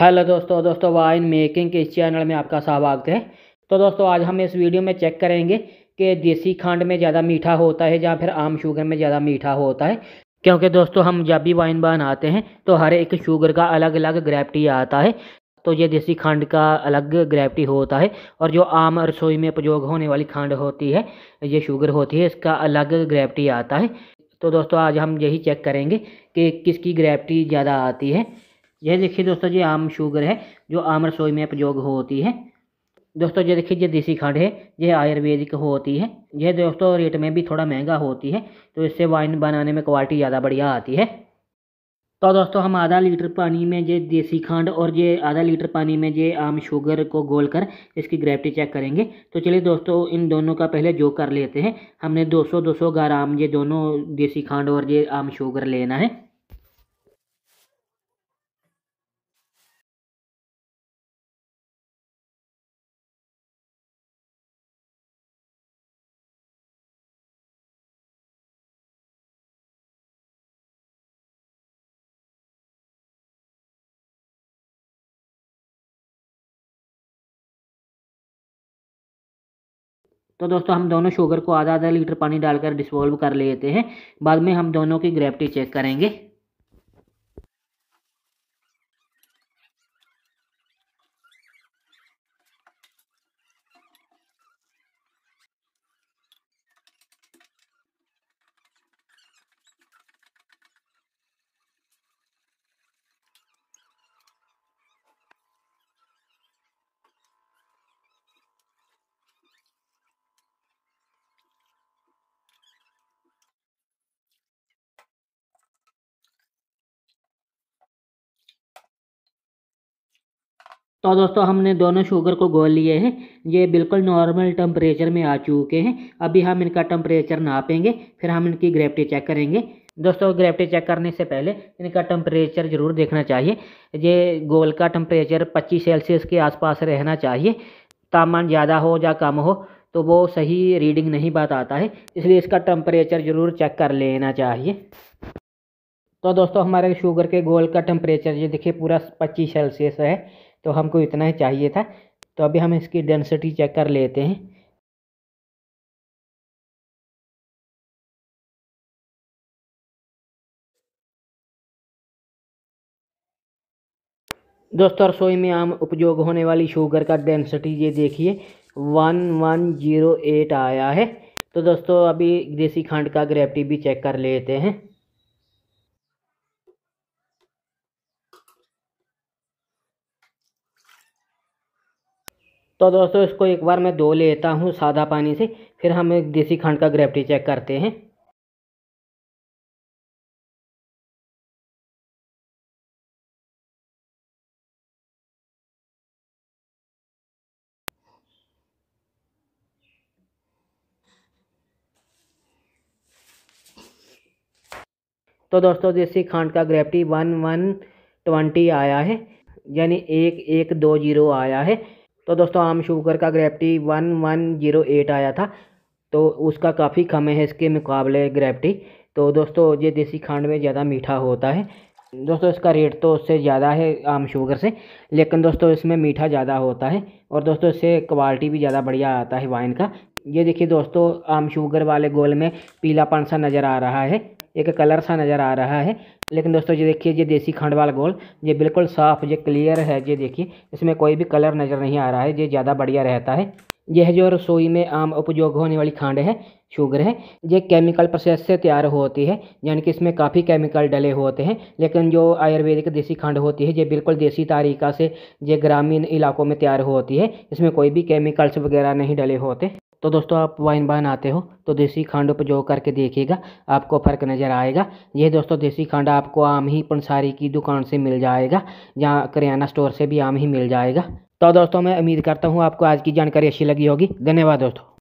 hello दोस्तों दोस्तों wine making के इस चैनल में आपका स्वागत है तो दोस्तों आज हम इस वीडियो में चेक करेंगे कि देसी खांड में ज़्यादा मीठा होता है या फिर आम शुगर में ज़्यादा मीठा होता है क्योंकि दोस्तों हम जब भी वाइन बनाते हैं तो हर एक शुगर का अलग अलग ग्रेविटी आता है तो ये देसी खांड का अलग ग्रेविटी होता है और जो आम रसोई में प्रयोग होने वाली खांड होती है ये शुगर होती है इसका अलग ग्रेविटी आता है तो दोस्तों आज हम यही चेक करेंगे कि किसकी ग्रेविटी ज़्यादा आती है यह देखिए दोस्तों ये आम शुगर है जो आम रसोई में प्रयोग होती है दोस्तों ये देखिए ये देसी खांड है यह आयुर्वेदिक होती है यह दोस्तों रेट में भी थोड़ा महंगा होती है तो इससे वाइन बनाने में क्वालिटी ज़्यादा बढ़िया आती है तो दोस्तों हम आधा लीटर पानी में ये देसी खांड और ये आधा लीटर पानी में ये आम शुगर को गोल कर इसकी ग्रेविटी चेक करेंगे तो चलिए दोस्तों इन दोनों का पहले जो कर लेते हैं हमने 200 200 ग्राम ये दोनों देसी खांड और ये आम शुगर लेना है तो दोस्तों हम दोनों शुगर को आधा आधा लीटर पानी डालकर डिसवॉल्व कर लेते हैं बाद में हम दोनों की ग्रेविटी चेक करेंगे तो दोस्तों हमने दोनों शुगर को गोल लिए हैं ये बिल्कुल नॉर्मल टेम्परेचर में आ चुके हैं अभी हम इनका टेम्परेचर नापेंगे फिर हम इनकी ग्रेविटी चेक करेंगे दोस्तों ग्रेविटी चेक करने से पहले इनका टेम्परेचर ज़रूर देखना चाहिए ये गोल का टेम्परेचर 25 सेल्सियस के आसपास रहना चाहिए तापमान ज़्यादा हो या कम हो तो वो सही रीडिंग नहीं बताता है इसलिए इसका टेम्परेचर ज़रूर चेक कर लेना चाहिए तो दोस्तों हमारे शुगर के गोल का टेम्परेचर ये देखिए पूरा 25 सेल्सियस है तो हमको इतना ही चाहिए था तो अभी हम इसकी डेंसिटी चेक कर लेते हैं दोस्तों रसोई में आम उपयोग होने वाली शुगर का डेंसिटी ये देखिए वन वन जीरो एट आया है तो दोस्तों अभी देसी खांड का ग्रेविटी भी चेक कर लेते हैं तो दोस्तों इसको एक बार मैं धो लेता हूँ सादा पानी से फिर हम एक देसी खंड का ग्रेविटी चेक करते हैं तो दोस्तों देसी खांड का ग्रेविटी वन वन ट्वेंटी आया है यानी एक एक दो जीरो आया है तो दोस्तों आम शुगर का gravity one one zero eight आया था तो उसका काफ़ी कम है इसके मुकाबले ग्रेविटी तो दोस्तों ये देसी खांड में ज़्यादा मीठा होता है दोस्तों इसका रेट तो उससे ज़्यादा है आम शुगर से लेकिन दोस्तों इसमें मीठा ज़्यादा होता है और दोस्तों इससे क्वालिटी भी ज़्यादा बढ़िया आता है वाइन का ये देखिए दोस्तों आम शुगर वाले गोल में पीलापन सा नज़र आ रहा है एक कलर सा नज़र आ रहा है लेकिन दोस्तों ये देखिए ये देसी खंडवाल गोल ये बिल्कुल साफ़ ये क्लियर है ये देखिए इसमें कोई भी कलर नज़र नहीं आ रहा है ये ज़्यादा बढ़िया रहता है यह जो रसोई में आम उपयोग होने वाली खांड है शुगर है ये केमिकल प्रोसेस से तैयार होती है यानी कि इसमें काफ़ी केमिकल डले होते हैं लेकिन जो आयुर्वेदिक देसी खांड होती है ये बिल्कुल देसी तरीका से ये ग्रामीण इलाकों में तैयार होती है इसमें कोई भी केमिकल्स वगैरह नहीं डले होते तो दोस्तों आप वाइन बाइन आते हो तो देसी खांड उपयोग करके देखिएगा आपको फ़र्क नज़र आएगा ये दोस्तों देसी खांड आपको आम ही पंसारी की दुकान से मिल जाएगा या करियाना स्टोर से भी आम ही मिल जाएगा तो दोस्तों मैं उम्मीद करता हूँ आपको आज की जानकारी अच्छी लगी होगी धन्यवाद दोस्तों